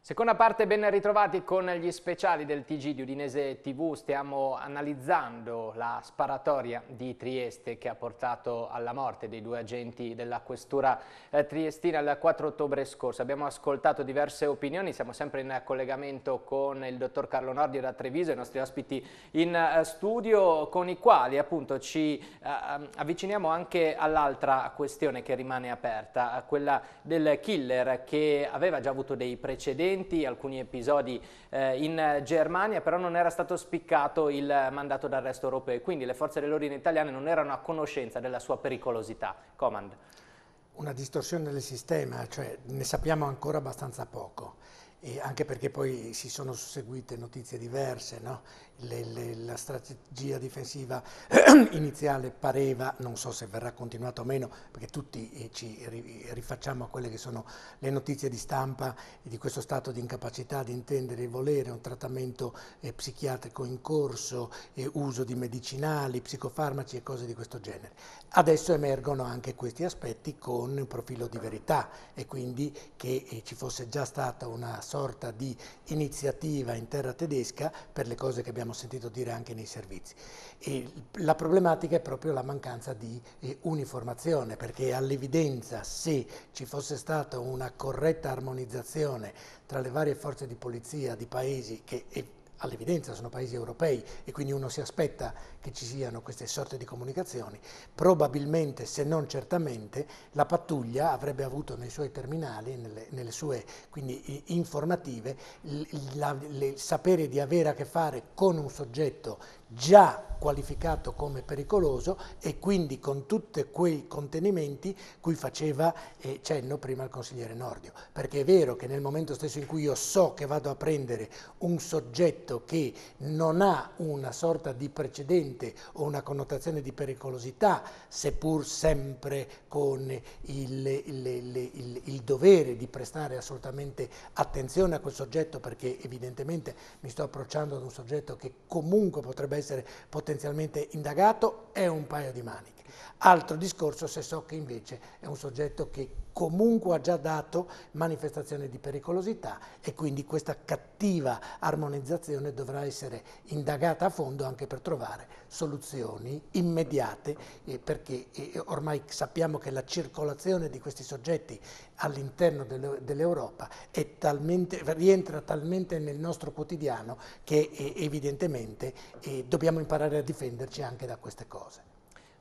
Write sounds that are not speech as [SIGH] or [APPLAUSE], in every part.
Seconda parte, ben ritrovati con gli speciali del TG di Udinese TV. Stiamo analizzando la sparatoria di Trieste che ha portato alla morte dei due agenti della questura eh, triestina il 4 ottobre scorso. Abbiamo ascoltato diverse opinioni, siamo sempre in collegamento con il dottor Carlo Nordio da Treviso, i nostri ospiti in eh, studio con i quali appunto ci eh, ehm, avviciniamo anche all'altra questione che rimane aperta, quella del killer che aveva già avuto dei precedenti recenti, alcuni episodi eh, in Germania, però non era stato spiccato il mandato d'arresto europeo e quindi le forze dell'ordine italiane non erano a conoscenza della sua pericolosità. Comand. Una distorsione del sistema, cioè ne sappiamo ancora abbastanza poco. E anche perché poi si sono susseguite notizie diverse, no? le, le, la strategia difensiva [CLEARS THROAT] iniziale pareva, non so se verrà continuata o meno, perché tutti eh, ci rifacciamo a quelle che sono le notizie di stampa di questo stato di incapacità di intendere e volere un trattamento eh, psichiatrico in corso, eh, uso di medicinali, psicofarmaci e cose di questo genere. Adesso emergono anche questi aspetti con un profilo di verità e quindi che eh, ci fosse già stata una sorta di iniziativa in terra tedesca per le cose che abbiamo abbiamo sentito dire anche nei servizi. E la problematica è proprio la mancanza di eh, uniformazione, perché all'evidenza se ci fosse stata una corretta armonizzazione tra le varie forze di polizia di paesi che eh, all'evidenza sono paesi europei e quindi uno si aspetta che ci siano queste sorte di comunicazioni, probabilmente, se non certamente, la pattuglia avrebbe avuto nei suoi terminali, nelle, nelle sue quindi, informative, il sapere di avere a che fare con un soggetto già qualificato come pericoloso e quindi con tutti quei contenimenti cui faceva eh, cenno prima il consigliere Nordio. Perché è vero che nel momento stesso in cui io so che vado a prendere un soggetto che non ha una sorta di precedente incidente o una connotazione di pericolosità, seppur sempre con il, il, il, il, dovere di prestare assolutamente attenzione a quel soggetto perché evidentemente mi sto approcciando ad un soggetto che comunque potrebbe essere potenzialmente indagato, è un paio di maniche. Altro discorso se so che invece è un soggetto che comunque ha già dato manifestazione di pericolosità e quindi questa cattiva armonizzazione dovrà essere indagata a fondo anche per trovare soluzioni immediate eh, perché eh, ormai sappiamo che la circolazione di questi soggetti all'interno dell'Europa talmente, rientra talmente nel nostro quotidiano che eh, evidentemente eh, dobbiamo imparare a difenderci anche da queste cose.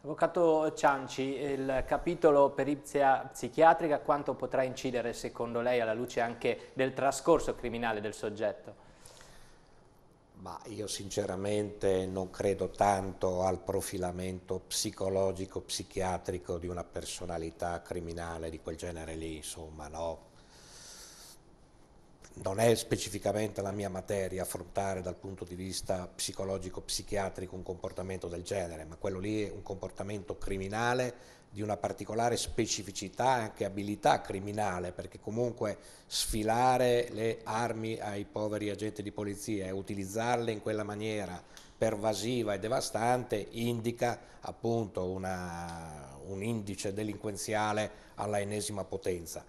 Avvocato Cianci, il capitolo perizia psichiatrica quanto potrà incidere secondo lei alla luce anche del trascorso criminale del soggetto? Ma io sinceramente non credo tanto al profilamento psicologico, psichiatrico di una personalità criminale di quel genere lì, insomma, no? non è specificamente la mia materia affrontare dal punto di vista psicologico-psichiatrico un comportamento del genere, ma quello lì è un comportamento criminale di una particolare specificità e anche abilità criminale, perché comunque sfilare le armi ai poveri agenti di polizia e utilizzarle in quella maniera pervasiva e devastante indica appunto una, un indice delinquenziale alla ennesima potenza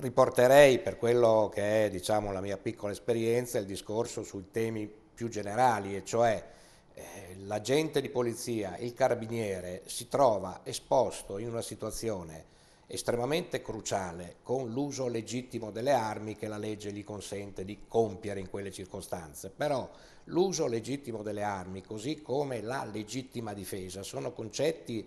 riporterei per quello che è diciamo, la mia piccola esperienza il discorso sui temi più generali e cioè eh, l'agente di polizia, il carabiniere si trova esposto in una situazione estremamente cruciale con l'uso legittimo delle armi che la legge gli consente di compiere in quelle circostanze, però l'uso legittimo delle armi così come la legittima difesa sono concetti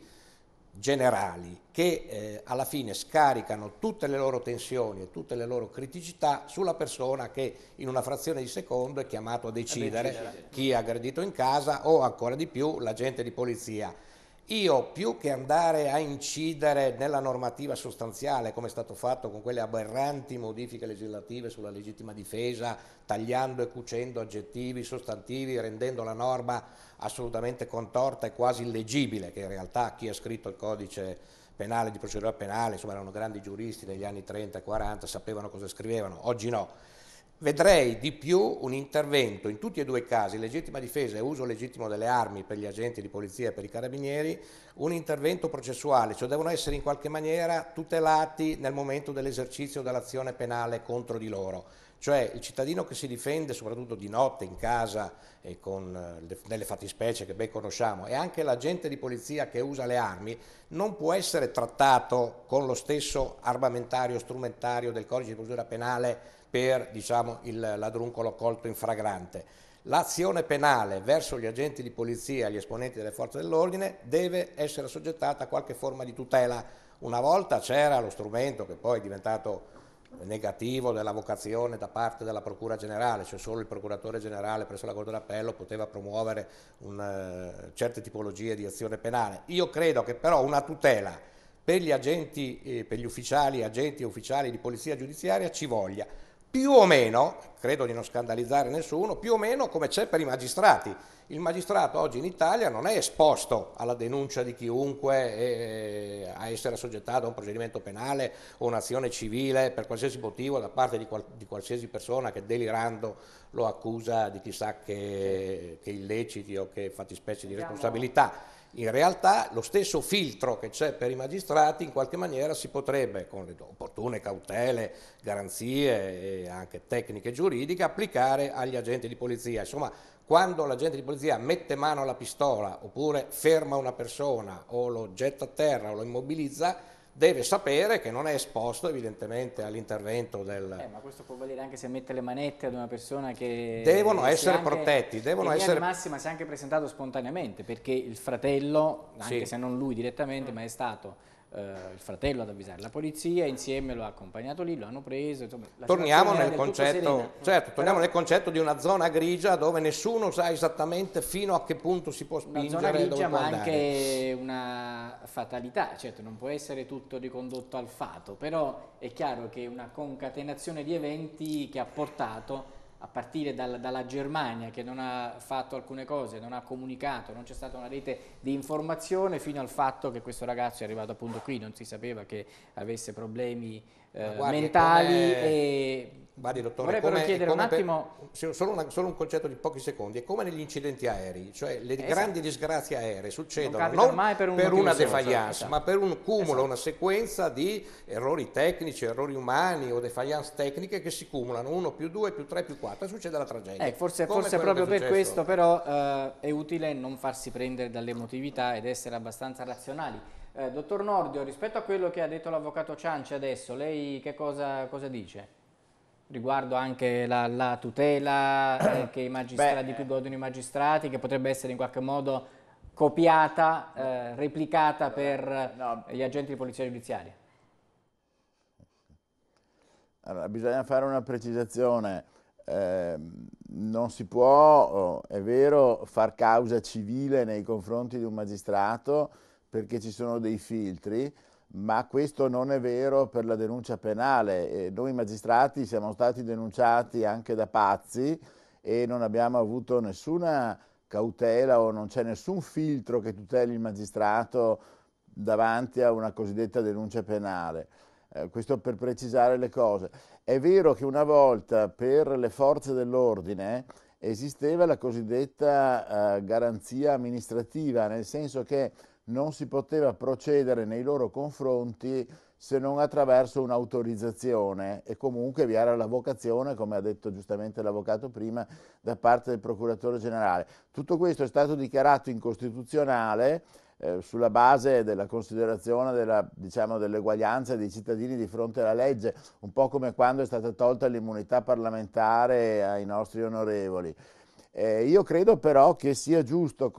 generali che eh, alla fine scaricano tutte le loro tensioni e tutte le loro criticità sulla persona che in una frazione di secondo è chiamato a decidere, a decidere. chi ha aggredito in casa o ancora di più l'agente di polizia io più che andare a incidere nella normativa sostanziale, come è stato fatto con quelle aberranti modifiche legislative sulla legittima difesa, tagliando e cucendo aggettivi, sostantivi, rendendo la norma assolutamente contorta e quasi illeggibile, che in realtà chi ha scritto il codice penale di procedura penale, insomma erano grandi giuristi degli anni 30 e 40, sapevano cosa scrivevano, oggi no. Vedrei di più un intervento in tutti e due i casi, legittima difesa e uso legittimo delle armi per gli agenti di polizia e per i carabinieri, un intervento processuale, cioè devono essere in qualche maniera tutelati nel momento dell'esercizio dell'azione penale contro di loro. Cioè il cittadino che si difende soprattutto di notte in casa e con, eh, le, nelle fattispecie che ben conosciamo e anche l'agente di polizia che usa le armi non può essere trattato con lo stesso armamentario strumentario del codice di procedura penale per diciamo, il ladruncolo colto in fragrante. L'azione penale verso gli agenti di polizia gli esponenti delle forze dell'ordine deve essere assoggettata a qualche forma di tutela. Una volta c'era lo strumento che poi è diventato negativo della vocazione da parte della Procura Generale, cioè solo il Procuratore Generale presso la Corte d'Appello poteva promuovere un, uh, certe tipologie di azione penale. Io credo che però una tutela per gli agenti, eh, per gli ufficiali, agenti e ufficiali di polizia giudiziaria ci voglia più o meno, credo di non scandalizzare nessuno, più o meno come c'è per i magistrati. Il magistrato oggi in Italia non è esposto alla denuncia di chiunque eh, a essere assoggettato a un procedimento penale o un'azione civile per qualsiasi motivo da parte di, qualsiasi persona che delirando lo accusa di chissà che, che illeciti o che fattispecie di responsabilità in realtà lo stesso filtro che c'è per i magistrati in qualche maniera si potrebbe, con le opportune cautele, garanzie e anche tecniche giuridiche, applicare agli agenti di polizia. Insomma, quando l'agente di polizia mette mano alla pistola oppure ferma una persona o lo getta a terra o lo immobilizza, deve sapere che non è esposto evidentemente all'intervento del... Eh, ma questo può valere anche se mette le manette ad una persona che... Devono essere anche, protetti, devono essere... massima si è anche presentato spontaneamente perché il fratello, anche sì. se non lui direttamente, ma è stato eh, il fratello ad avvisare la polizia, insieme lo ha accompagnato lì, lo hanno preso. Insomma, torniamo nel, concetto, certo, torniamo nel concetto, di una zona grigia dove nessuno sa esattamente fino a che punto si può spingere. Una zona grigia ma anche una fatalità, certo non può essere tutto ricondotto al fato, però è chiaro che è una concatenazione di eventi che ha portato a partire dal, dalla Germania che non ha fatto alcune cose, non ha comunicato, non c'è stata una rete di informazione fino al fatto che questo ragazzo è arrivato appunto qui, non si sapeva che avesse problemi eh, mentali e Guardi dottore, Vorrei però chiedere un attimo... Per, solo, una, solo, un concetto di pochi secondi, è come negli incidenti aerei, cioè le esatto. grandi disgrazie aeree succedono non, non per, un per una defiance, esatto. ma per un cumulo, esatto. una sequenza di errori tecnici, errori umani o defiance tecniche che si cumulano, uno più due, più tre, più quattro, e succede la tragedia. Eh, forse, forse proprio per questo però eh, è utile non farsi prendere dall'emotività ed essere abbastanza razionali. Eh, dottor Nordio, rispetto a quello che ha detto l'avvocato Cianci adesso, lei che cosa, cosa dice? riguardo anche la, la tutela [COUGHS] eh, Beh, di cui eh. godono i magistrati, che potrebbe essere in qualche modo copiata, eh, replicata eh, per no. Eh, gli agenti di polizia giudiziaria? Allora, bisogna fare una precisazione. Eh, non si può, oh, è vero, far causa civile nei confronti di un magistrato perché ci sono dei filtri, ma questo non è vero per la denuncia penale. noi magistrati siamo stati denunciati anche da pazzi e non abbiamo avuto nessuna cautela o non c'è nessun filtro che tuteli il magistrato davanti a una cosiddetta denuncia penale. Eh, questo per precisare le cose. È vero che una volta per le forze dell'ordine esisteva la cosiddetta eh, garanzia amministrativa, nel senso che non si poteva procedere nei loro confronti se non attraverso un'autorizzazione e comunque vi era la vocazione, come ha detto giustamente l'avvocato prima, da parte del procuratore generale. Tutto questo è stato dichiarato incostituzionale eh, sulla base della considerazione diciamo, dell'eguaglianza diciamo, dei cittadini di fronte alla legge, un po' come quando è stata tolta l'immunità parlamentare ai nostri onorevoli. Eh, io credo però che sia giusto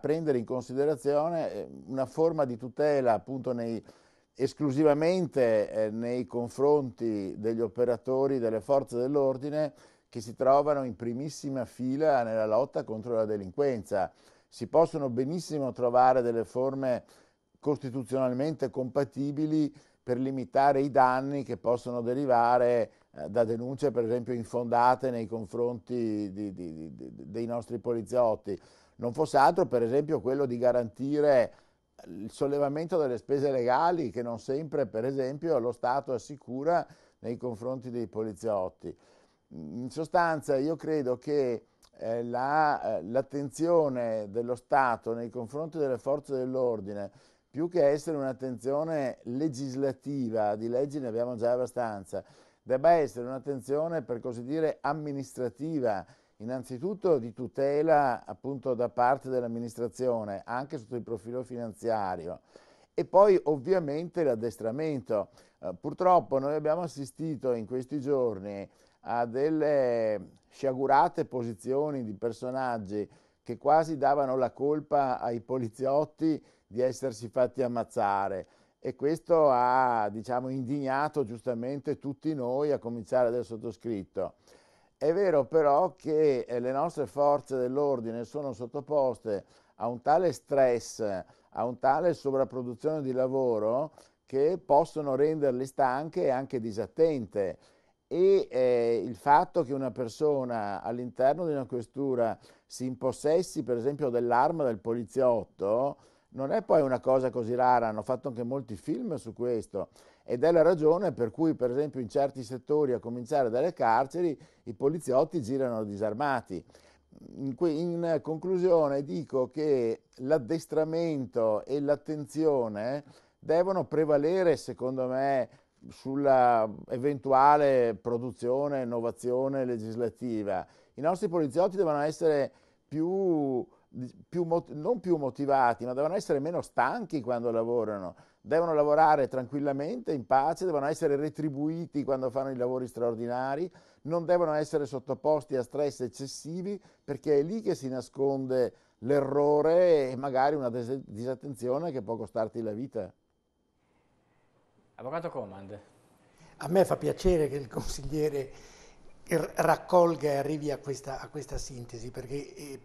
prendere in considerazione eh, una forma di tutela appunto nei, esclusivamente eh, nei confronti degli operatori delle forze dell'ordine che si trovano in primissima fila nella lotta contro la delinquenza. Si possono benissimo trovare delle forme costituzionalmente compatibili per limitare i danni che possono derivare eh, da denunce per esempio infondate nei confronti di, di, di, dei nostri poliziotti. Non fosse altro per esempio quello di garantire il sollevamento delle spese legali che non sempre per esempio lo Stato assicura nei confronti dei poliziotti. In sostanza io credo che eh, l'attenzione la, eh, dello Stato nei confronti delle forze dell'ordine più che essere un'attenzione legislativa, di leggi ne abbiamo già abbastanza, debba essere un'attenzione per così dire amministrativa, innanzitutto di tutela appunto da parte dell'amministrazione, anche sotto il profilo finanziario, e poi ovviamente l'addestramento. Eh, purtroppo noi abbiamo assistito in questi giorni a delle sciagurate posizioni di personaggi che quasi davano la colpa ai poliziotti di essersi fatti ammazzare e questo ha diciamo, indignato giustamente tutti noi, a cominciare dal sottoscritto. È vero però che eh, le nostre forze dell'ordine sono sottoposte a un tale stress, a un tale sovrapproduzione di lavoro che possono renderle stanche e anche disattente e eh, il fatto che una persona all'interno di una questura si impossessi per esempio dell'arma del poliziotto non è poi una cosa così rara, hanno fatto anche molti film su questo ed è la ragione per cui per esempio in certi settori, a cominciare dalle carceri, i poliziotti girano disarmati. In, conclusione dico che l'addestramento e l'attenzione devono prevalere secondo me sulla eventuale produzione, innovazione legislativa. I nostri poliziotti devono essere più più, non più motivati, ma devono essere meno stanchi quando lavorano, devono lavorare tranquillamente, in pace, devono essere retribuiti quando fanno i lavori straordinari, non devono essere sottoposti a stress eccessivi perché è lì che si nasconde l'errore e magari una dis disattenzione che può costarti la vita. Avvocato Comand. A me fa piacere che il consigliere raccolga e arrivi a questa, a questa sintesi, perché eh,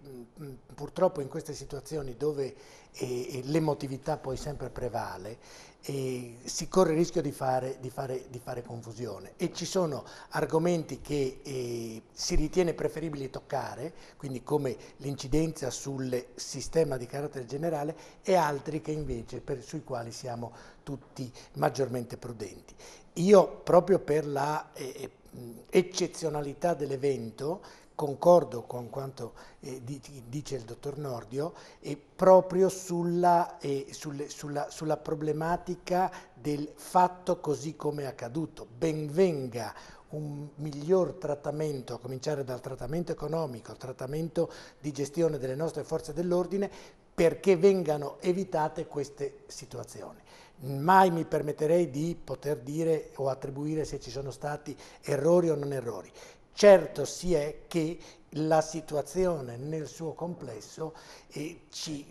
purtroppo in queste situazioni dove eh, eh, l'emotività poi sempre prevale, eh, si corre il rischio di fare, di, fare, di fare, confusione e ci sono argomenti che eh, si ritiene preferibili toccare, quindi come l'incidenza sul sistema di carattere generale, e altri che invece per, sui quali siamo tutti maggiormente prudenti. Io proprio per la eh, eccezionalità dell'evento, concordo con quanto eh, dice il dottor Nordio, e proprio sulla, eh, sulle, sulla, sulla problematica del fatto così come è accaduto. Benvenga un miglior trattamento, a cominciare dal trattamento economico, trattamento di gestione delle nostre forze dell'ordine, perché vengano evitate queste situazioni mai mi permetterei di poter dire o attribuire se ci sono stati errori o non errori. Certo si è che la situazione nel suo complesso eh, eh,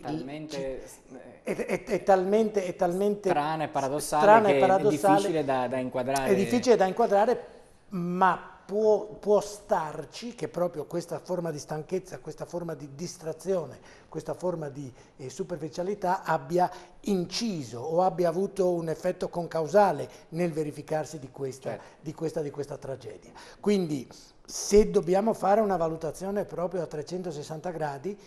è, talmente, strana e paradossale strana è difficile da, da inquadrare. È difficile da inquadrare, ma può, può starci che proprio questa forma di stanchezza, questa forma di distrazione, questa forma di eh, superficialità abbia inciso o abbia avuto un effetto concausale nel verificarsi di questa, certo. di questa, di questa tragedia. Quindi se dobbiamo fare una valutazione proprio a 360 gradi,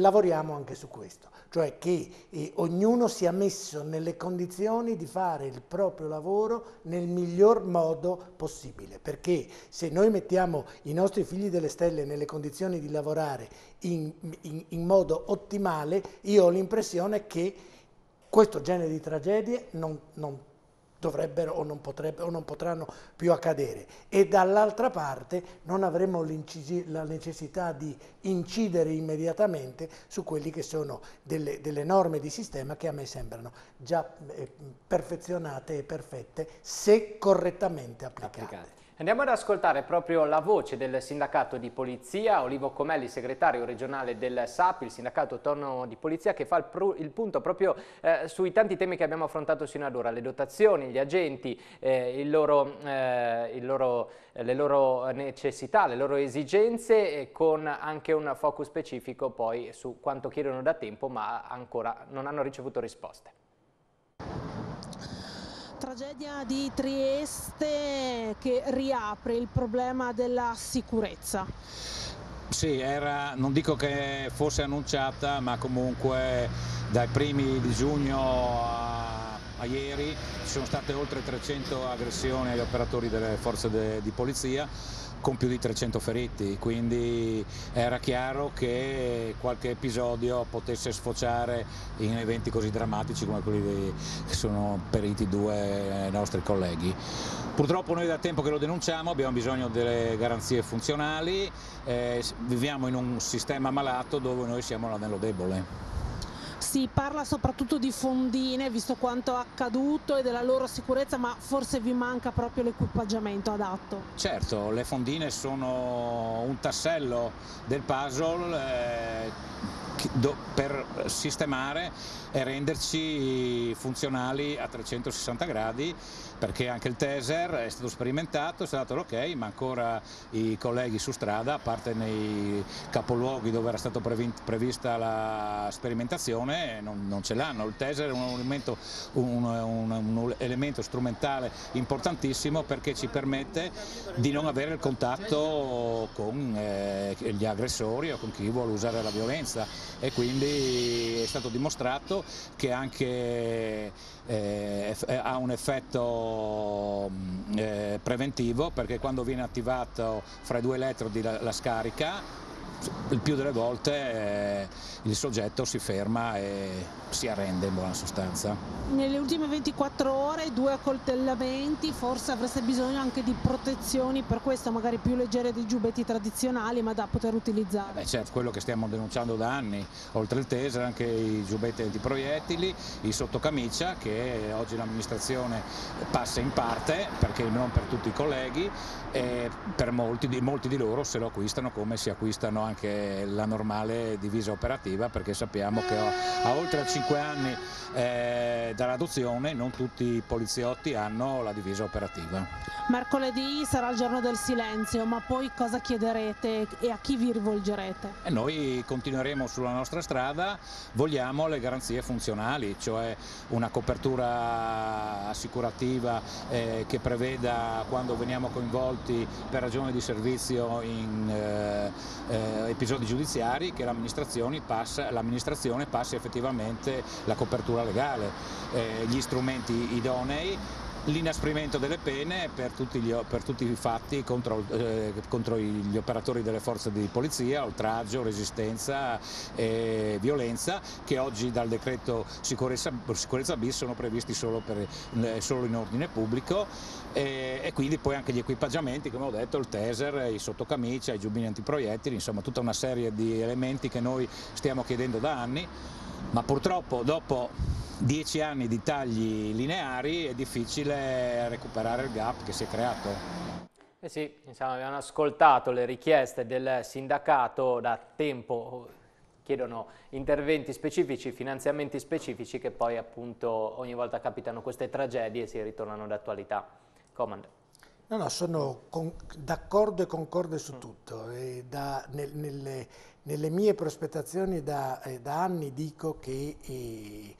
lavoriamo anche su questo, cioè che eh, ognuno sia messo nelle condizioni di fare il proprio lavoro nel miglior modo possibile, perché se noi mettiamo i nostri figli delle stelle nelle condizioni di lavorare in, in, in modo ottimale, io ho l'impressione che questo genere di tragedie non, non dovrebbero o non, potrebbero, o non potranno più accadere e dall'altra parte non avremo la necessità di incidere immediatamente su quelli che sono delle, delle norme di sistema che a me sembrano già eh, perfezionate e perfette se correttamente applicate. applicate. Andiamo ad ascoltare proprio la voce del sindacato di polizia, Olivo Comelli, segretario regionale del SAP, il sindacato autonomo di polizia, che fa il, pro, il punto proprio eh, sui tanti temi che abbiamo affrontato sino ad ora, le dotazioni, gli agenti, eh, loro, eh, loro, le loro necessità, le loro esigenze, e con anche un focus specifico poi su quanto chiedono da tempo ma ancora non hanno ricevuto risposte tragedia di Trieste che riapre il problema della sicurezza. Sì, era, non dico che fosse annunciata, ma comunque dai primi di giugno a, a ieri ci sono state oltre 300 aggressioni agli operatori delle forze de, di polizia con più di 300 feriti, quindi era chiaro che qualche episodio potesse sfociare in eventi così drammatici come quelli che sono periti due nostri colleghi. Purtroppo noi da tempo che lo denunciamo abbiamo bisogno delle garanzie funzionali, eh, viviamo in un sistema malato dove noi siamo l'anello debole si parla soprattutto di fondine, visto quanto è accaduto e della loro sicurezza, ma forse vi manca proprio l'equipaggiamento adatto. Certo, le fondine sono un tassello del puzzle eh, per sistemare e renderci funzionali a 360 gradi perché anche il taser è stato sperimentato, è stato l'ok, okay, ma ancora i colleghi su strada, a parte nei capoluoghi dove era stata prevista la sperimentazione, non, non ce l'hanno. Il taser è un elemento, un, un, un elemento strumentale importantissimo perché ci permette di non avere il contatto con eh, gli aggressori o con chi vuole usare la violenza e quindi è stato dimostrato che anche eh, eh, ha un effetto mm, eh, preventivo perché quando viene attivato fra i due elettrodi la, la scarica il più delle volte eh, il soggetto si ferma e si arrende in buona sostanza. Nelle ultime 24 ore due accoltellamenti, forse avreste bisogno anche di protezioni per questo, magari più leggere dei giubbetti tradizionali ma da poter utilizzare. Beh, certo, quello che stiamo denunciando da anni, oltre il Tesla, anche i giubbetti antiproiettili, i sottocamicia che oggi l'amministrazione passa in parte, perché non per tutti i colleghi, e per molti molti di loro se lo acquistano come si acquistano anche la normale divisa operativa arriva perché sappiamo che a oltre 5 anni eh, dall'adozione non tutti i poliziotti hanno la divisa operativa. Mercoledì sarà il giorno del silenzio, ma poi cosa chiederete e a chi vi rivolgerete? E noi continueremo sulla nostra strada, vogliamo le garanzie funzionali, cioè una copertura assicurativa eh, che preveda quando veniamo coinvolti per ragione di servizio in eh, eh episodi giudiziari che le amministrazioni passino passa l'amministrazione passi effettivamente la copertura legale, eh, gli strumenti idonei l'inasprimento delle pene per tutti, gli, per tutti i fatti contro, eh, contro, gli operatori delle forze di polizia, oltraggio, resistenza e violenza che oggi dal decreto sicurezza, sicurezza bis sono previsti solo, per, eh, solo in ordine pubblico e, e, quindi poi anche gli equipaggiamenti, come ho detto, il taser, i sottocamicia, i giubbini antiproiettili, insomma tutta una serie di elementi che noi stiamo chiedendo da anni ma purtroppo dopo dieci anni di tagli lineari è difficile recuperare il gap che si è creato. Eh sì, insomma, abbiamo ascoltato le richieste del sindacato da tempo, chiedono interventi specifici, finanziamenti specifici che poi appunto ogni volta capitano queste tragedie e si ritornano d'attualità. Comand. No, no, sono d'accordo e concorde su tutto. Da, nel, nelle, nelle, mie prospettazioni da, eh, da anni dico che eh,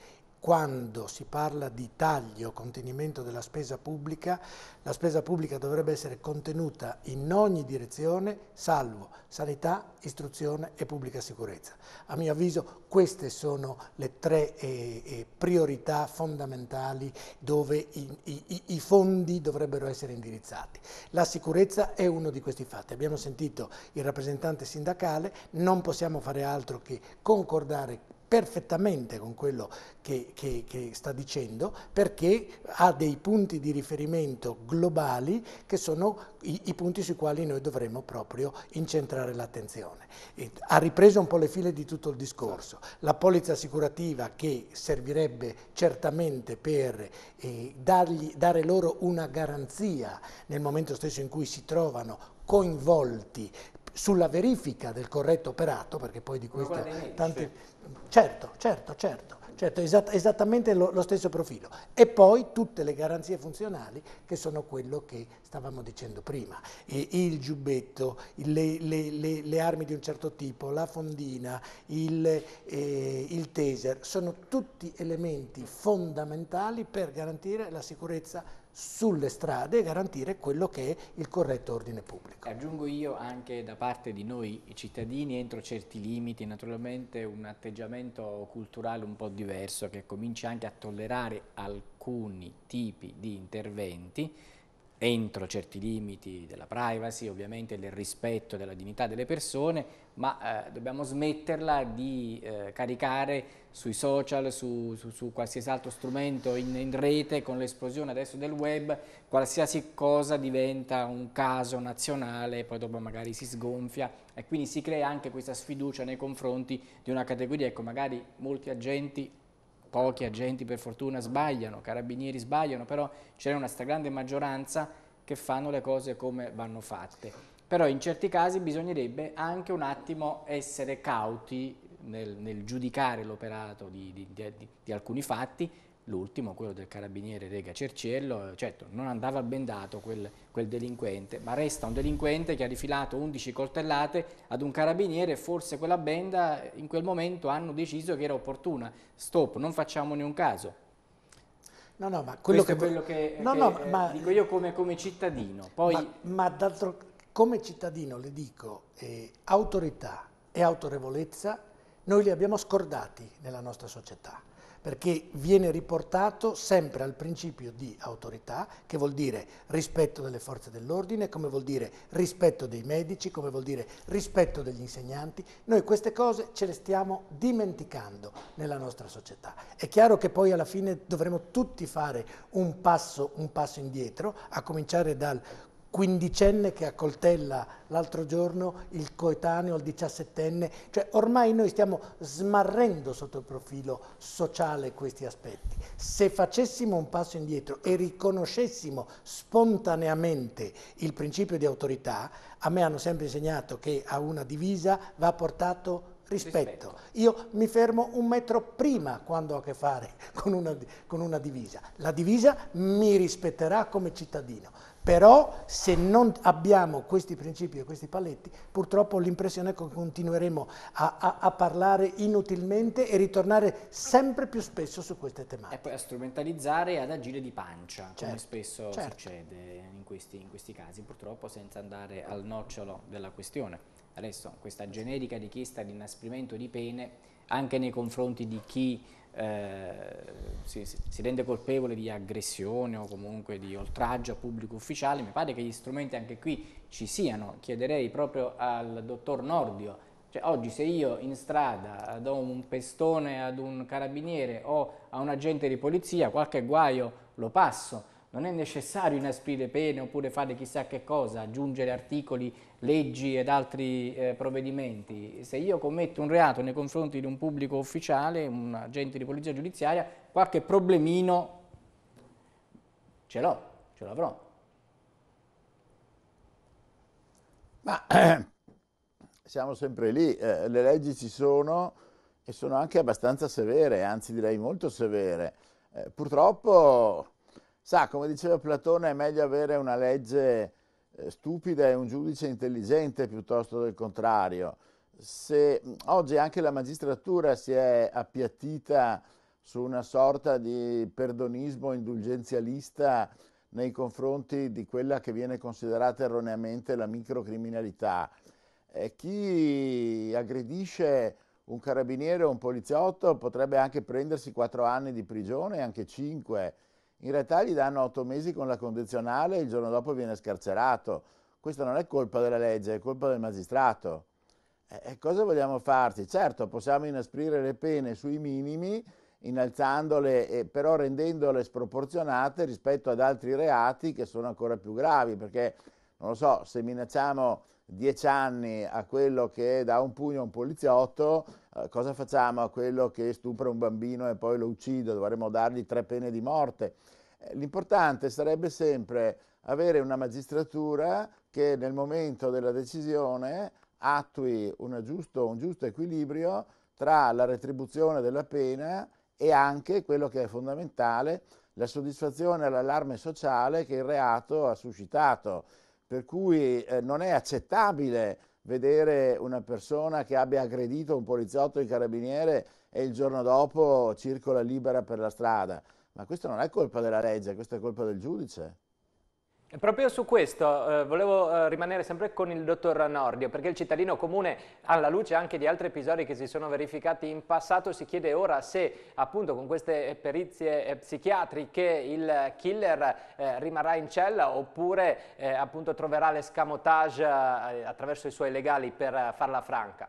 quando si parla di taglio, contenimento della spesa pubblica, la spesa pubblica dovrebbe essere contenuta in ogni direzione, salvo sanità, istruzione e pubblica sicurezza. A mio avviso queste sono le tre eh, eh priorità fondamentali dove i, i, i, fondi dovrebbero essere indirizzati. La sicurezza è uno di questi fatti. Abbiamo sentito il rappresentante sindacale, non possiamo fare altro che concordare perfettamente con quello che, che, che, sta dicendo perché ha dei punti di riferimento globali che sono i, i punti sui quali noi dovremmo proprio incentrare l'attenzione. Ha ripreso un po' le file di tutto il discorso. La polizza assicurativa che servirebbe certamente per eh, dargli, dare loro una garanzia nel momento stesso in cui si trovano coinvolti sulla verifica del corretto operato, perché poi di questo tanti... Certo, certo, certo, certo esatt esattamente lo, lo, stesso profilo. E poi tutte le garanzie funzionali che sono quello che stavamo dicendo prima. E il giubbetto, le, le, le, le, armi di un certo tipo, la fondina, il, eh, il taser, sono tutti elementi fondamentali per garantire la sicurezza sulle strade e garantire quello che è il corretto ordine pubblico. Aggiungo io anche da parte di noi cittadini entro certi limiti naturalmente un atteggiamento culturale un po' diverso che comincia anche a tollerare alcuni tipi di interventi entro certi limiti della privacy, ovviamente del rispetto della dignità delle persone, ma eh, dobbiamo smetterla di eh, caricare sui social, su, su, su qualsiasi altro strumento in, in, rete, con l'esplosione adesso del web, qualsiasi cosa diventa un caso nazionale, poi dopo magari si sgonfia e quindi si crea anche questa sfiducia nei confronti di una categoria, ecco magari molti agenti pochi agenti per fortuna sbagliano, carabinieri sbagliano, però c'è una stragrande maggioranza che fanno le cose come vanno fatte. Però in certi casi bisognerebbe anche un attimo essere cauti nel, nel giudicare l'operato di, di, di, di alcuni fatti, l'ultimo, quello del carabiniere Rega Cerciello, eh, certo non andava bendato quel, quel, delinquente, ma resta un delinquente che ha rifilato 11 coltellate ad un carabiniere e forse quella benda eh, in quel momento hanno deciso che era opportuna. Stop, non facciamone un caso. No, no, ma quello Questo che... Quello che, no, che no, eh, ma, dico io come, come cittadino. Poi... Ma, ma come cittadino le dico, eh, autorità e autorevolezza noi li abbiamo scordati nella nostra società perché viene riportato sempre al principio di autorità, che vuol dire rispetto delle forze dell'ordine, come vuol dire rispetto dei medici, come vuol dire rispetto degli insegnanti. Noi queste cose ce le stiamo dimenticando nella nostra società. È chiaro che poi alla fine dovremo tutti fare un passo, un passo indietro, a cominciare dal quindicenne che accoltella l'altro giorno il coetaneo, il diciassettenne, cioè ormai noi stiamo smarrendo sotto il profilo sociale questi aspetti. Se facessimo un passo indietro e riconoscessimo spontaneamente il principio di autorità, a me hanno sempre insegnato che a una divisa va portato Rispetto. Io mi fermo un metro prima quando ho a che fare con una, con una divisa. La divisa mi rispetterà come cittadino. Però se non abbiamo questi principi e questi paletti, purtroppo l'impressione è che continueremo a, a, a, parlare inutilmente e ritornare sempre più spesso su queste tematiche. E poi a strumentalizzare e ad agire di pancia, certo, come spesso certo. succede in questi, in questi casi, purtroppo senza andare al nocciolo della questione. Adesso questa generica richiesta di inasprimento di pene anche nei confronti di chi eh, si, si, rende colpevole di aggressione o comunque di oltraggio a pubblico ufficiale, mi pare che gli strumenti anche qui ci siano, chiederei proprio al dottor Nordio, cioè, oggi se io in strada do un pestone ad un carabiniere o a un agente di polizia, qualche guaio lo passo, non è necessario inasprire pene oppure fare chissà che cosa, aggiungere articoli leggi ed altri eh, provvedimenti. Se io commetto un reato nei confronti di un pubblico ufficiale, un agente di polizia giudiziaria, qualche problemino ce l'ho, ce l'avrò. Ma eh, [CLEARS THROAT] siamo sempre lì, eh, le leggi ci sono e sono anche abbastanza severe, anzi direi molto severe. Eh, purtroppo, sa, come diceva Platone, è meglio avere una legge eh, stupida è un giudice intelligente piuttosto del contrario. Se oggi anche la magistratura si è appiattita su una sorta di perdonismo indulgenzialista nei confronti di quella che viene considerata erroneamente la microcriminalità. E chi aggredisce un carabiniere o un poliziotto potrebbe anche prendersi quattro anni di prigione, e anche cinque in realtà gli danno otto mesi con la condizionale e il giorno dopo viene scarcerato. Questa non è colpa della legge, è colpa del magistrato. E cosa vogliamo farci? Certo, possiamo inasprire le pene sui minimi, innalzandole, però rendendole sproporzionate rispetto ad altri reati che sono ancora più gravi, perché non lo so, se minacciamo 10 anni a quello che dà un pugno a un poliziotto, eh, cosa facciamo a quello che stupra un bambino e poi lo uccide? Dovremmo dargli tre pene di morte. Eh, l'importante sarebbe sempre avere una magistratura che nel momento della decisione attui giusto, un giusto equilibrio tra la retribuzione della pena e anche quello che è fondamentale, la soddisfazione all'allarme sociale che il reato ha suscitato per cui eh, non è accettabile vedere una persona che abbia aggredito un poliziotto in carabiniere e il giorno dopo circola libera per la strada. Ma questa non è colpa della legge, questa è colpa del giudice proprio su questo eh, volevo eh, rimanere sempre con il dottor Nordio, perché il cittadino comune, alla luce anche di altri episodi che si sono verificati in passato, si chiede ora se appunto con queste perizie eh, psichiatriche il killer eh, rimarrà in cella oppure eh, appunto troverà l'escamotage eh, attraverso i suoi legali per farla franca.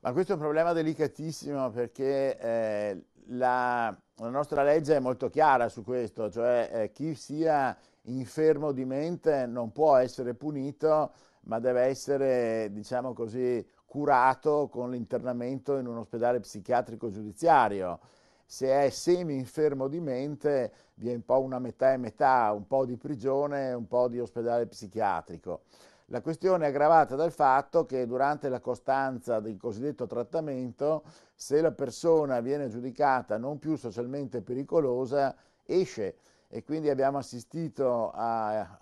Ma questo è un problema delicatissimo perché la, la, nostra legge è molto chiara su questo, cioè eh, chi sia infermo di mente non può essere punito, ma deve essere, diciamo così, curato con l'internamento in un ospedale psichiatrico giudiziario. Se è semi-infermo di mente, vi è un po' una metà e metà, un po' di prigione e un po' di ospedale psichiatrico. La questione è aggravata dal fatto che durante la costanza del cosiddetto trattamento se la persona viene giudicata non più socialmente pericolosa, esce e quindi abbiamo assistito a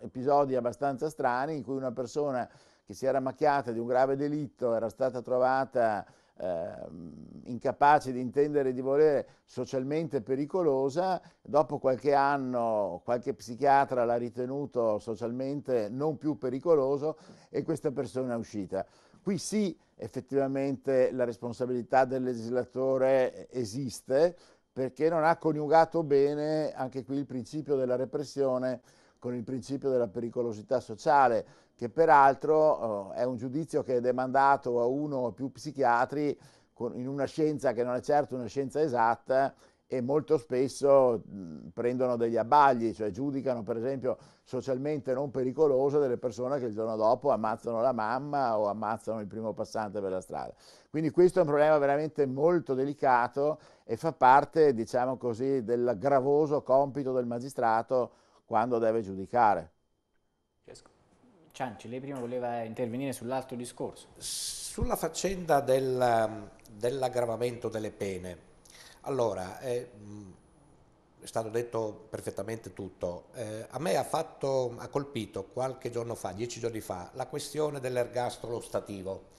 episodi abbastanza strani in cui una persona che si era macchiata di un grave delitto era stata trovata eh, incapace di intendere di volere socialmente pericolosa, dopo qualche anno qualche psichiatra l'ha ritenuto socialmente non più pericoloso e questa persona è uscita. Qui sì, effettivamente la responsabilità del legislatore esiste perché non ha coniugato bene anche qui il principio della repressione con il principio della pericolosità sociale, che peraltro eh, è un giudizio che è demandato a uno o più psichiatri in una scienza che non è certo una scienza esatta e molto spesso prendono degli abbagli, cioè giudicano per esempio socialmente non pericolose delle persone che il giorno dopo ammazzano la mamma o ammazzano il primo passante per la strada. Quindi questo è un problema veramente molto delicato e fa parte, diciamo così, del gravoso compito del magistrato quando deve giudicare. Cianci, lei prima voleva intervenire sull'altro discorso. Sulla faccenda del, dell'aggravamento delle pene, allora, eh, è stato detto perfettamente tutto. Eh, a me ha, fatto, ha, colpito qualche giorno fa, dieci giorni fa, la questione dell'ergastolo stativo.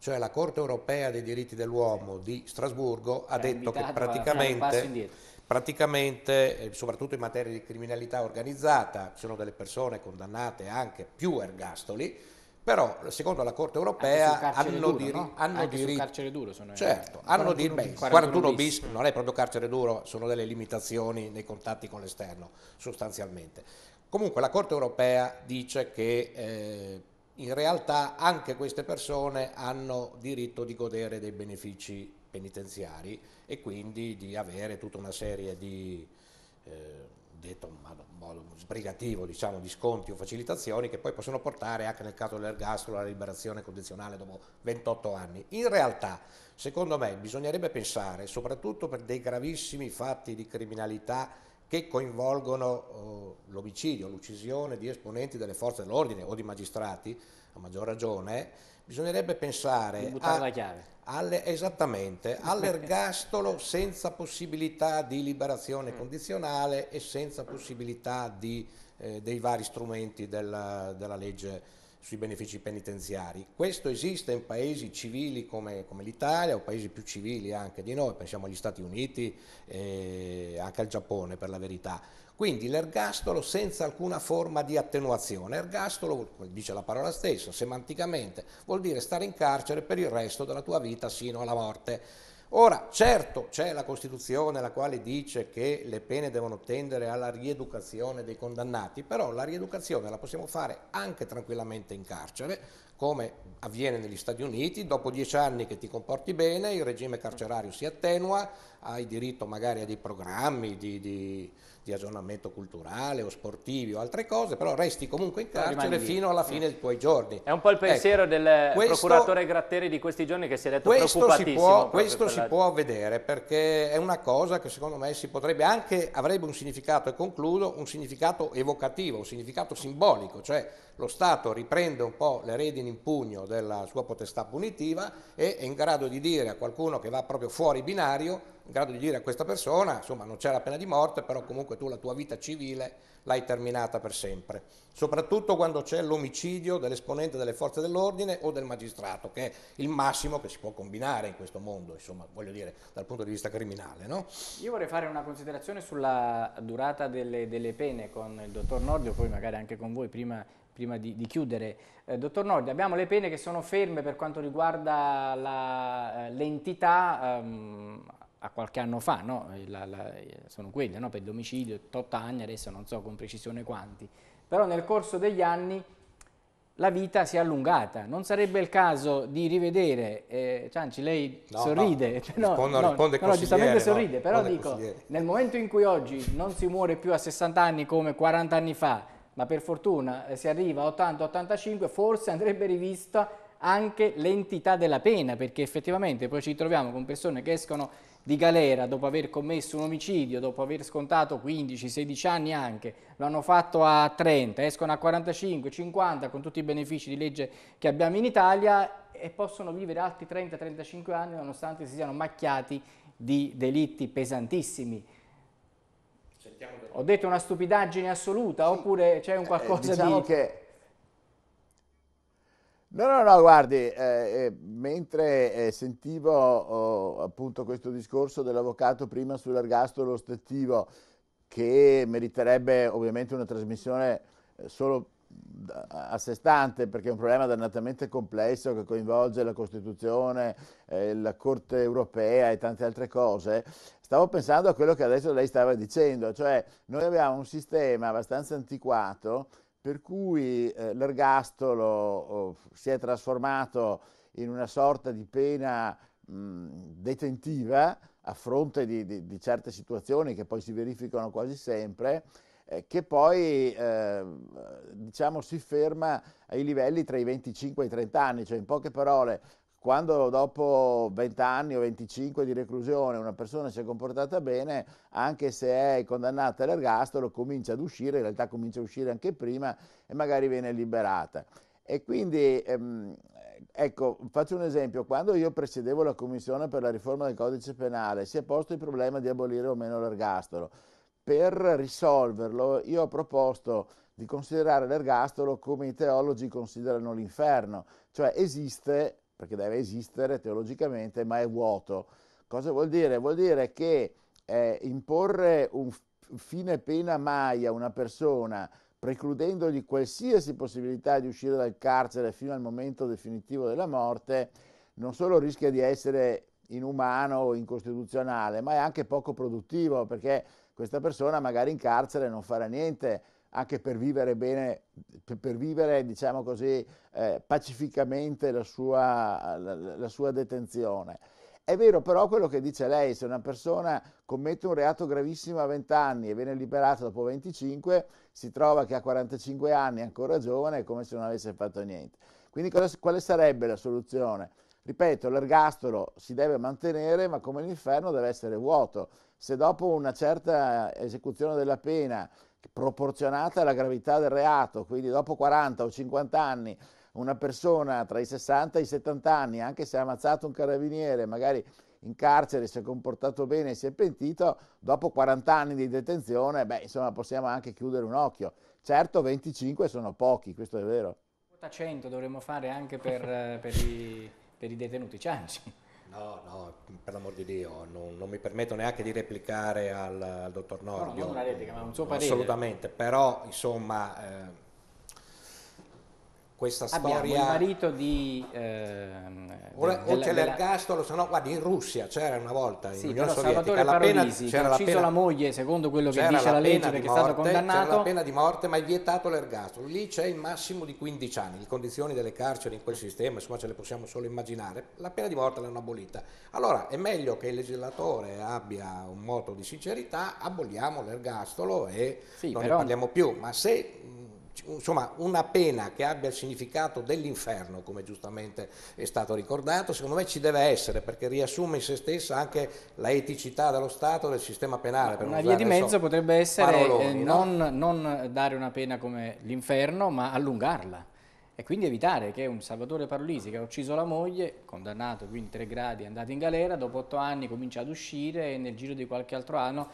Cioè la Corte europea dei diritti dell'uomo di Strasburgo ha detto che praticamente, praticamente, eh, soprattutto in materia di criminalità organizzata, ci sono delle persone condannate anche più ergastoli, però, secondo la Corte europea, hanno, duro, diri- no? hanno diritto. carcere duro sono certo, eh, hanno diritto. 41, 41 bis, bis non è proprio carcere duro, sono delle limitazioni nei contatti con l'esterno, sostanzialmente. Comunque, la Corte europea dice che. Eh, in realtà anche queste persone hanno diritto di godere dei benefici penitenziari e quindi di avere tutta una serie di eh, detto modo, sbrigativo diciamo, di sconti o facilitazioni che poi possono portare anche nel caso dell'ergastolo alla liberazione condizionale dopo 28 anni. In realtà, secondo me, bisognerebbe pensare soprattutto per dei gravissimi fatti di criminalità che coinvolgono eh, l'omicidio, l'uccisione di esponenti delle forze dell'ordine o di magistrati, a maggior ragione, bisognerebbe pensare a, alle, esattamente all'ergastolo senza possibilità di liberazione mm. condizionale e senza possibilità di, eh, dei vari strumenti della, della, legge sui benefici penitenziari. Questo esiste in paesi civili come, come l'Italia o paesi più civili anche di noi, pensiamo agli Stati Uniti e anche al Giappone per la verità quindi l'ergastolo senza alcuna forma di attenuazione. Ergastolo, dice la parola stessa, semanticamente, vuol dire stare in carcere per il resto della tua vita sino alla morte. Ora, certo c'è la Costituzione la quale dice che le pene devono tendere alla rieducazione dei condannati, però la rieducazione la possiamo fare anche tranquillamente in carcere, come avviene negli Stati Uniti, dopo dieci anni che ti comporti bene il regime carcerario si attenua, hai diritto magari a dei programmi di... di di aggiornamento culturale o sportivi o altre cose, però resti comunque in carcere fino alla fine dei tuoi giorni. È un po' il ecco, pensiero ecco, del questo, procuratore Gratteri di questi giorni che si è detto questo preoccupatissimo. Si può, questo si la... può vedere perché è una cosa che secondo me si potrebbe anche, avrebbe un significato, e concludo, un significato evocativo, un significato simbolico, cioè lo Stato riprende un po' le redini in pugno della sua potestà punitiva e è in grado di dire a qualcuno che va proprio fuori binario, in grado di dire a questa persona, insomma non c'è la pena di morte, però comunque tu la tua vita civile l'hai terminata per sempre. Soprattutto quando c'è l'omicidio dell'esponente delle forze dell'ordine o del magistrato, che è il massimo che si può combinare in questo mondo, insomma, voglio dire, dal punto di vista criminale. No? Io vorrei fare una considerazione sulla durata delle, delle pene con il dottor Nordio, poi magari anche con voi prima prima di, di chiudere. Eh, dottor Nordi, abbiamo le pene che sono ferme per quanto riguarda eh, l'entità ehm, a qualche anno fa, no? Eh, la, la, eh, sono quelle no? per domicilio, 8 anni, adesso non so con precisione quanti, però nel corso degli anni la vita si è allungata. Non sarebbe il caso di rivedere, eh, Cianci, lei no, sorride, [LAUGHS] no, rispondo, no, risponde no, giustamente sorride, però dico, nel momento in cui oggi non si muore più a 60 anni come 40 anni fa, ma per fortuna eh, si arriva a 80-85, forse andrebbe rivista anche l'entità della pena, perché effettivamente poi ci troviamo con persone che escono di galera dopo aver commesso un omicidio, dopo aver scontato 15-16 anni anche, lo hanno fatto a 30, escono a 45-50 con tutti i benefici di legge che abbiamo in Italia e possono vivere altri 30-35 anni nonostante si siano macchiati di delitti pesantissimi. Ho detto una stupidaggine assoluta sì. oppure c'è un eh, qualcosa eh, diciamo di... che... No, no, no, guardi, eh, eh, mentre eh, sentivo oh, appunto questo discorso dell'avvocato prima sull'ergastolo ostettivo che meriterebbe ovviamente una trasmissione eh, solo a sé stante perché è un problema dannatamente complesso che coinvolge la Costituzione, eh, la Corte europea e tante altre cose, stavo pensando a quello che adesso lei stava dicendo, cioè noi abbiamo un sistema abbastanza antiquato per cui eh, l'ergastolo oh, si è trasformato in una sorta di pena mh, detentiva a fronte di, di, di certe situazioni che poi si verificano quasi sempre eh, che poi eh, diciamo, si ferma ai livelli tra i 25 e i 30 anni, cioè in poche parole quando dopo 20 anni o 25 di reclusione una persona si è comportata bene, anche se è condannata all'ergastolo, comincia ad uscire, in realtà comincia a uscire anche prima e magari viene liberata. E quindi, ehm, ecco, faccio un esempio, quando io presiedevo la commissione per la riforma del codice penale si è posto il problema di abolire o meno l'ergastolo per risolverlo io ho proposto di considerare l'ergastolo come i teologi considerano l'inferno, cioè esiste, perché deve esistere teologicamente, ma è vuoto. Cosa vuol dire? Vuol dire che eh, imporre un fine pena mai a una persona precludendogli qualsiasi possibilità di uscire dal carcere fino al momento definitivo della morte, non solo rischia di essere inumano o incostituzionale, ma è anche poco produttivo perché questa persona magari in carcere non farà niente anche per vivere bene, per vivere diciamo così eh, pacificamente la sua, la, la sua detenzione. È vero però quello che dice lei, se una persona commette un reato gravissimo a 20 anni e viene liberata dopo 25, si trova che ha 45 anni è ancora giovane, è come se non avesse fatto niente. Quindi cosa, quale sarebbe la soluzione? Ripeto, l'ergastolo si deve mantenere, ma come l'inferno deve essere vuoto se dopo una certa esecuzione della pena proporzionata alla gravità del reato, quindi dopo 40 o 50 anni, una persona tra i 60 e i 70 anni, anche se ha ammazzato un carabiniere, magari in carcere si è comportato bene e si è pentito, dopo 40 anni di detenzione, beh, insomma, possiamo anche chiudere un occhio. Certo, 25 sono pochi, questo è vero. Quota 100 dovremmo fare anche per, eh, per, i, per i, detenuti cianci. Cioè, No, no, per l'amor di Dio, non, non mi permetto neanche di replicare al, al dottor Nordio. No, non una replica, ma un suo parere. Assolutamente, però insomma... Eh, questa storia... Abbiamo il marito di... Ehm, o, della, o c'è l'ergastolo, se no guarda in Russia c'era una volta, in Unione Sovietica, la pena, c'era la pena, la moglie secondo quello che dice la, la legge perché morte, è stato condannato. C'era la pena di morte ma è vietato l'ergastolo, lì c'è il massimo di 15 anni, le condizioni delle carceri in quel sistema insomma ce le possiamo solo immaginare, la pena di morte l'hanno abolita. Allora è meglio che il legislatore abbia un moto di sincerità, aboliamo l'ergastolo e sì, non però... ne parliamo più, ma se insomma, una pena che abbia il significato dell'inferno, come giustamente è stato ricordato, secondo me ci deve essere perché riassume in se stessa anche la eticità dello Stato e del sistema penale. per una via di mezzo so, potrebbe essere eh, paroloni, non, no? non dare una pena come l'inferno, ma allungarla e quindi evitare che un Salvatore Parolisi che ha ucciso la moglie, condannato quindi tre gradi, è andato in galera, dopo otto anni comincia ad uscire e nel giro di qualche altro anno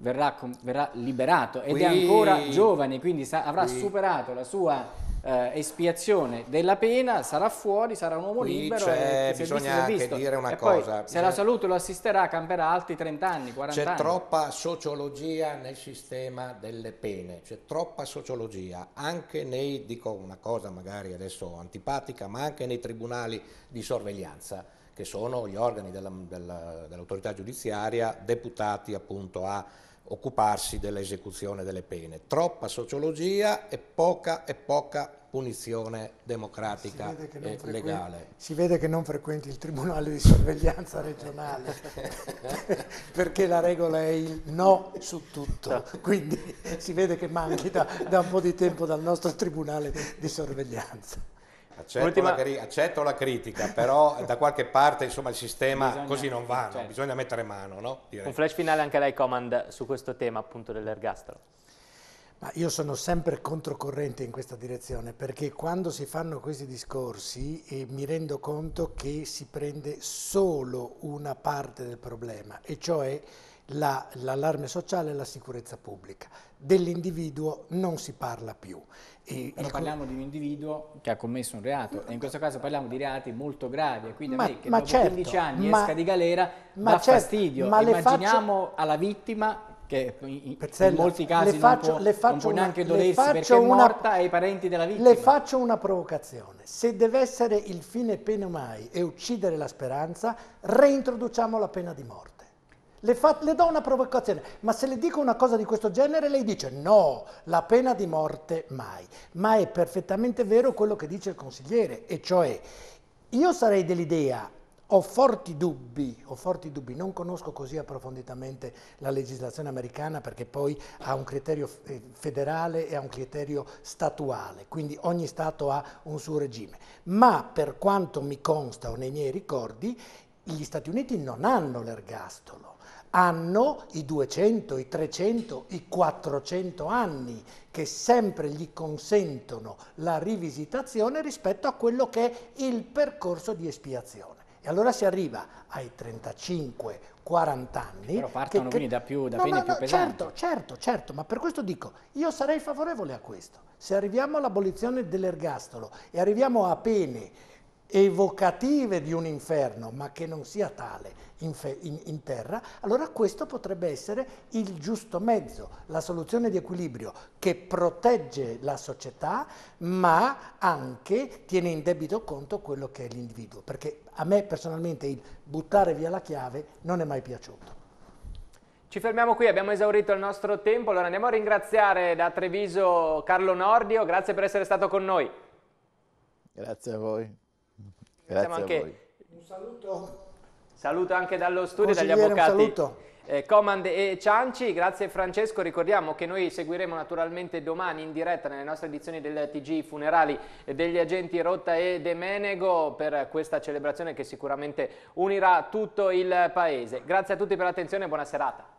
verrà, verrà liberato ed oui. è ancora giovane, quindi sa, avrà oui. superato la sua eh, espiazione della pena, sarà fuori, sarà un uomo Qui libero. E, bisogna visto, anche dire una e cosa. Poi, se la salute lo assisterà, camperà altri 30 anni, 40 c'è anni. C'è troppa sociologia nel sistema delle pene, c'è troppa sociologia, anche nei, dico una cosa magari adesso antipatica, ma anche nei tribunali di sorveglianza che sono gli organi della, della, dell'autorità giudiziaria deputati appunto a occuparsi dell'esecuzione delle pene. Troppa sociologia e poca e poca punizione democratica e legale. Si vede che non frequenti il Tribunale di Sorveglianza regionale, [LAUGHS] perché la regola è il no su tutto, quindi si vede che manchi da, da un po' di tempo dal nostro Tribunale di Sorveglianza. Accetto, Ultima... la, accetto, la, critica, però da qualche parte insomma, il sistema bisogna, così non va, certo. bisogna mettere mano. No? Un flash finale anche lei, Command, su questo tema appunto dell'ergastolo. Ma io sono sempre controcorrente in questa direzione perché quando si fanno questi discorsi eh, mi rendo conto che si prende solo una parte del problema e cioè l'allarme sociale e la sicurezza pubblica. Dell'individuo non si parla più. E Però ecco. parliamo di un individuo che ha commesso un reato e in questo caso parliamo di reati molto gravi e quindi ma, a me che dopo certo, 15 anni ma, esca di galera ma dà certo, fastidio. Ma Immaginiamo faccio... alla vittima che in, Pezzella, in molti casi faccio, non, può, non può una, neanche dolersi perché è morta una, e i parenti della vittima. Le faccio una provocazione. Se deve essere il fine pene mai e uccidere la speranza, reintroduciamo la pena di morte. Le, fa, le, do una provocazione, ma se le dico una cosa di questo genere lei dice no, la pena di morte mai. Ma è perfettamente vero quello che dice il consigliere, e cioè io sarei dell'idea, ho forti dubbi, ho forti dubbi, non conosco così approfonditamente la legislazione americana perché poi ha un criterio eh, federale e ha un criterio statuale, quindi ogni Stato ha un suo regime. Ma per quanto mi consta o nei miei ricordi, gli Stati Uniti non hanno l'ergastolo hanno i 200, i 300, i 400 anni che sempre gli consentono la rivisitazione rispetto a quello che è il percorso di espiazione. E allora si arriva ai 35-40 anni. Però partono che, quindi da, più, da no, pene no, più pesanti. Certo, certo, certo, ma per questo dico, io sarei favorevole a questo. Se arriviamo all'abolizione dell'ergastolo e arriviamo a pene evocative di un inferno, ma che non sia tale in, in, in, terra, allora questo potrebbe essere il giusto mezzo, la soluzione di equilibrio che protegge la società, ma anche tiene in debito conto quello che è l'individuo, perché a me personalmente il buttare via la chiave non è mai piaciuto. Ci fermiamo qui, abbiamo esaurito il nostro tempo, allora andiamo a ringraziare da Treviso Carlo Nordio, grazie per essere stato con noi. Grazie a voi. Grazie anche... Un saluto. Saluto anche dallo studio, dagli avvocati. Un Eh, Comand e Cianci, grazie Francesco, ricordiamo che noi seguiremo naturalmente domani in diretta nelle nostre edizioni del TG funerali degli agenti Rotta e De Menego per questa celebrazione che sicuramente unirà tutto il paese. Grazie a tutti per l'attenzione e buona serata.